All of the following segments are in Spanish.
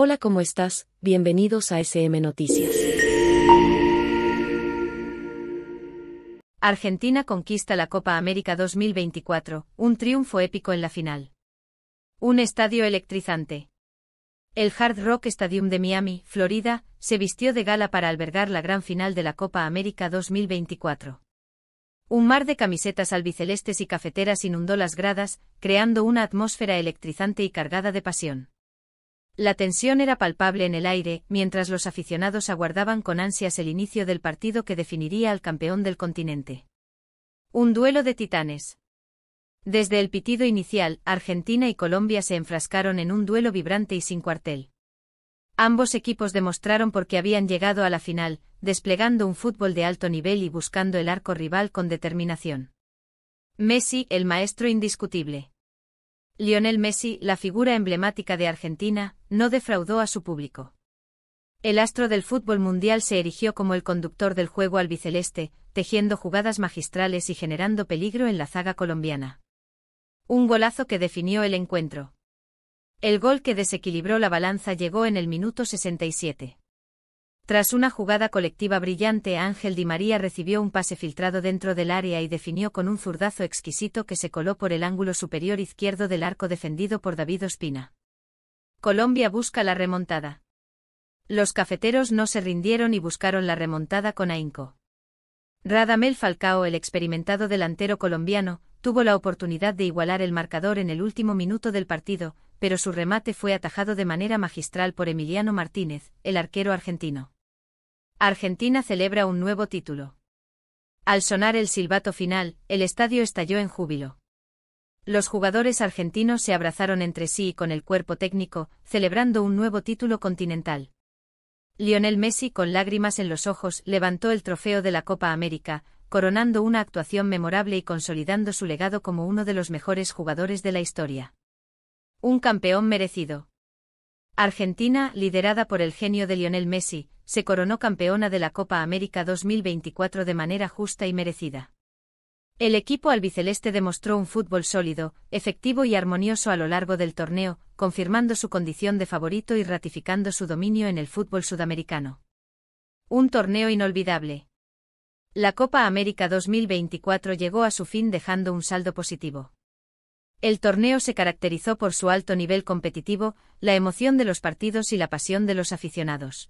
Hola, ¿cómo estás? Bienvenidos a SM Noticias. Argentina conquista la Copa América 2024, un triunfo épico en la final. Un estadio electrizante. El Hard Rock Stadium de Miami, Florida, se vistió de gala para albergar la gran final de la Copa América 2024. Un mar de camisetas albicelestes y cafeteras inundó las gradas, creando una atmósfera electrizante y cargada de pasión. La tensión era palpable en el aire, mientras los aficionados aguardaban con ansias el inicio del partido que definiría al campeón del continente. Un duelo de titanes. Desde el pitido inicial, Argentina y Colombia se enfrascaron en un duelo vibrante y sin cuartel. Ambos equipos demostraron por qué habían llegado a la final, desplegando un fútbol de alto nivel y buscando el arco rival con determinación. Messi, el maestro indiscutible. Lionel Messi, la figura emblemática de Argentina, no defraudó a su público. El astro del fútbol mundial se erigió como el conductor del juego albiceleste, tejiendo jugadas magistrales y generando peligro en la zaga colombiana. Un golazo que definió el encuentro. El gol que desequilibró la balanza llegó en el minuto 67. Tras una jugada colectiva brillante, Ángel Di María recibió un pase filtrado dentro del área y definió con un zurdazo exquisito que se coló por el ángulo superior izquierdo del arco defendido por David Ospina. Colombia busca la remontada. Los cafeteros no se rindieron y buscaron la remontada con ahínco. Radamel Falcao, el experimentado delantero colombiano, tuvo la oportunidad de igualar el marcador en el último minuto del partido, pero su remate fue atajado de manera magistral por Emiliano Martínez, el arquero argentino. Argentina celebra un nuevo título. Al sonar el silbato final, el estadio estalló en júbilo. Los jugadores argentinos se abrazaron entre sí y con el cuerpo técnico, celebrando un nuevo título continental. Lionel Messi, con lágrimas en los ojos, levantó el trofeo de la Copa América, coronando una actuación memorable y consolidando su legado como uno de los mejores jugadores de la historia. Un campeón merecido. Argentina, liderada por el genio de Lionel Messi, se coronó campeona de la Copa América 2024 de manera justa y merecida. El equipo albiceleste demostró un fútbol sólido, efectivo y armonioso a lo largo del torneo, confirmando su condición de favorito y ratificando su dominio en el fútbol sudamericano. Un torneo inolvidable. La Copa América 2024 llegó a su fin dejando un saldo positivo. El torneo se caracterizó por su alto nivel competitivo, la emoción de los partidos y la pasión de los aficionados.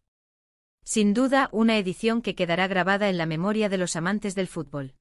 Sin duda, una edición que quedará grabada en la memoria de los amantes del fútbol.